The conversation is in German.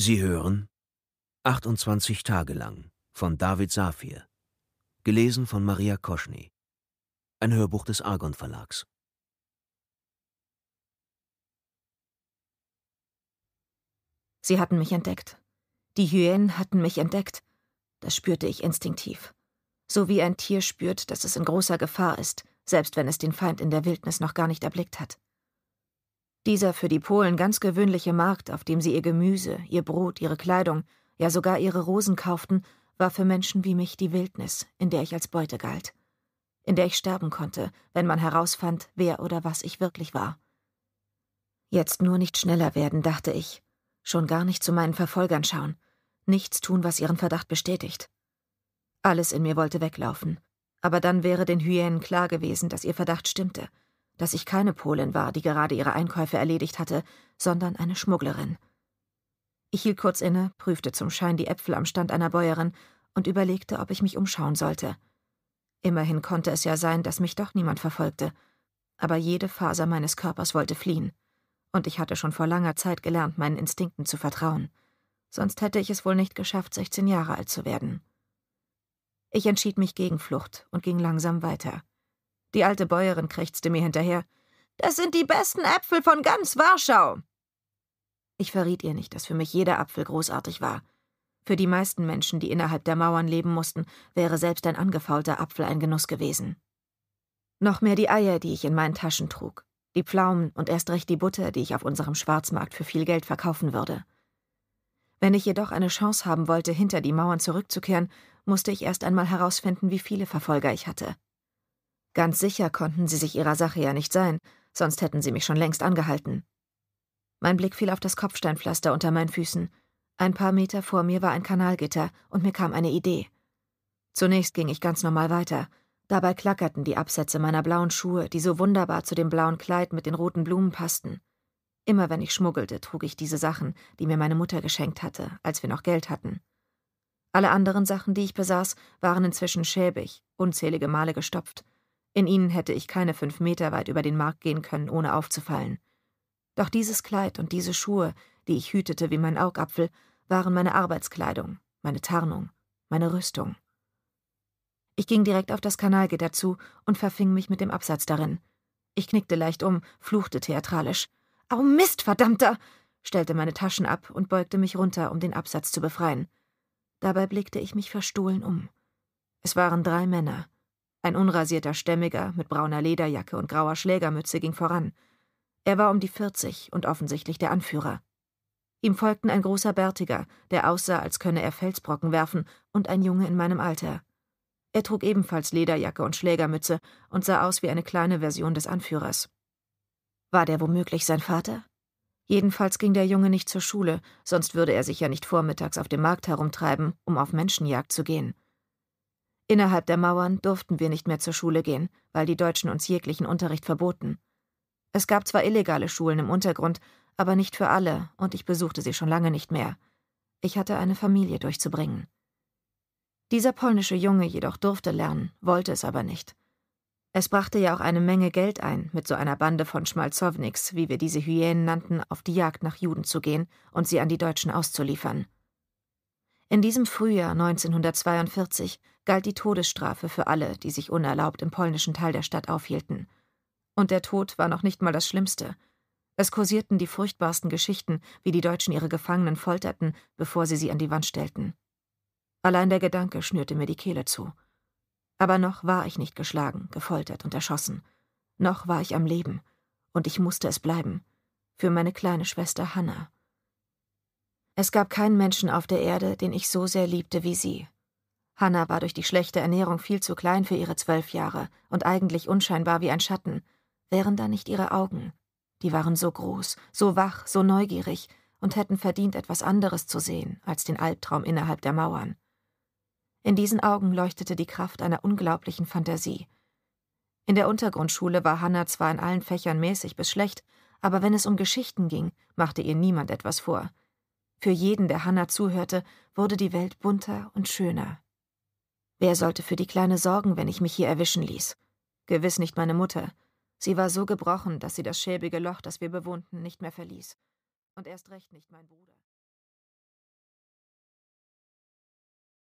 Sie hören 28 Tage lang von David Safir, gelesen von Maria Koschny, ein Hörbuch des Argon Verlags. Sie hatten mich entdeckt. Die Hyänen hatten mich entdeckt. Das spürte ich instinktiv. So wie ein Tier spürt, dass es in großer Gefahr ist, selbst wenn es den Feind in der Wildnis noch gar nicht erblickt hat. Dieser für die Polen ganz gewöhnliche Markt, auf dem sie ihr Gemüse, ihr Brot, ihre Kleidung, ja sogar ihre Rosen kauften, war für Menschen wie mich die Wildnis, in der ich als Beute galt, in der ich sterben konnte, wenn man herausfand, wer oder was ich wirklich war. Jetzt nur nicht schneller werden, dachte ich, schon gar nicht zu meinen Verfolgern schauen, nichts tun, was ihren Verdacht bestätigt. Alles in mir wollte weglaufen, aber dann wäre den Hyänen klar gewesen, dass ihr Verdacht stimmte, dass ich keine Polin war, die gerade ihre Einkäufe erledigt hatte, sondern eine Schmugglerin. Ich hielt kurz inne, prüfte zum Schein die Äpfel am Stand einer Bäuerin und überlegte, ob ich mich umschauen sollte. Immerhin konnte es ja sein, dass mich doch niemand verfolgte. Aber jede Faser meines Körpers wollte fliehen. Und ich hatte schon vor langer Zeit gelernt, meinen Instinkten zu vertrauen. Sonst hätte ich es wohl nicht geschafft, 16 Jahre alt zu werden. Ich entschied mich gegen Flucht und ging langsam weiter. Die alte Bäuerin krächzte mir hinterher. Das sind die besten Äpfel von ganz Warschau. Ich verriet ihr nicht, dass für mich jeder Apfel großartig war. Für die meisten Menschen, die innerhalb der Mauern leben mussten, wäre selbst ein angefaulter Apfel ein Genuss gewesen. Noch mehr die Eier, die ich in meinen Taschen trug, die Pflaumen und erst recht die Butter, die ich auf unserem Schwarzmarkt für viel Geld verkaufen würde. Wenn ich jedoch eine Chance haben wollte, hinter die Mauern zurückzukehren, musste ich erst einmal herausfinden, wie viele Verfolger ich hatte. Ganz sicher konnten sie sich ihrer Sache ja nicht sein, sonst hätten sie mich schon längst angehalten. Mein Blick fiel auf das Kopfsteinpflaster unter meinen Füßen. Ein paar Meter vor mir war ein Kanalgitter, und mir kam eine Idee. Zunächst ging ich ganz normal weiter. Dabei klackerten die Absätze meiner blauen Schuhe, die so wunderbar zu dem blauen Kleid mit den roten Blumen passten. Immer wenn ich schmuggelte, trug ich diese Sachen, die mir meine Mutter geschenkt hatte, als wir noch Geld hatten. Alle anderen Sachen, die ich besaß, waren inzwischen schäbig, unzählige Male gestopft, in ihnen hätte ich keine fünf Meter weit über den Markt gehen können, ohne aufzufallen. Doch dieses Kleid und diese Schuhe, die ich hütete wie mein Augapfel, waren meine Arbeitskleidung, meine Tarnung, meine Rüstung. Ich ging direkt auf das Kanalgitter zu und verfing mich mit dem Absatz darin. Ich knickte leicht um, fluchte theatralisch. Au Mist, verdammter! stellte meine Taschen ab und beugte mich runter, um den Absatz zu befreien. Dabei blickte ich mich verstohlen um. Es waren drei Männer. Ein unrasierter Stämmiger mit brauner Lederjacke und grauer Schlägermütze ging voran. Er war um die 40 und offensichtlich der Anführer. Ihm folgten ein großer Bärtiger, der aussah, als könne er Felsbrocken werfen, und ein Junge in meinem Alter. Er trug ebenfalls Lederjacke und Schlägermütze und sah aus wie eine kleine Version des Anführers. War der womöglich sein Vater? Jedenfalls ging der Junge nicht zur Schule, sonst würde er sich ja nicht vormittags auf dem Markt herumtreiben, um auf Menschenjagd zu gehen. Innerhalb der Mauern durften wir nicht mehr zur Schule gehen, weil die Deutschen uns jeglichen Unterricht verboten. Es gab zwar illegale Schulen im Untergrund, aber nicht für alle, und ich besuchte sie schon lange nicht mehr. Ich hatte eine Familie durchzubringen. Dieser polnische Junge jedoch durfte lernen, wollte es aber nicht. Es brachte ja auch eine Menge Geld ein, mit so einer Bande von Schmalzowniks, wie wir diese Hyänen nannten, auf die Jagd nach Juden zu gehen und sie an die Deutschen auszuliefern. In diesem Frühjahr 1942 galt die Todesstrafe für alle, die sich unerlaubt im polnischen Teil der Stadt aufhielten. Und der Tod war noch nicht mal das Schlimmste. Es kursierten die furchtbarsten Geschichten, wie die Deutschen ihre Gefangenen folterten, bevor sie sie an die Wand stellten. Allein der Gedanke schnürte mir die Kehle zu. Aber noch war ich nicht geschlagen, gefoltert und erschossen. Noch war ich am Leben. Und ich musste es bleiben. Für meine kleine Schwester Hannah. Es gab keinen Menschen auf der Erde, den ich so sehr liebte wie sie. Hannah war durch die schlechte Ernährung viel zu klein für ihre zwölf Jahre und eigentlich unscheinbar wie ein Schatten, wären da nicht ihre Augen. Die waren so groß, so wach, so neugierig und hätten verdient, etwas anderes zu sehen als den Albtraum innerhalb der Mauern. In diesen Augen leuchtete die Kraft einer unglaublichen Fantasie. In der Untergrundschule war Hannah zwar in allen Fächern mäßig bis schlecht, aber wenn es um Geschichten ging, machte ihr niemand etwas vor. Für jeden, der Hannah zuhörte, wurde die Welt bunter und schöner. Wer sollte für die Kleine sorgen, wenn ich mich hier erwischen ließ? Gewiss nicht meine Mutter. Sie war so gebrochen, dass sie das schäbige Loch, das wir bewohnten, nicht mehr verließ. Und erst recht nicht mein Bruder.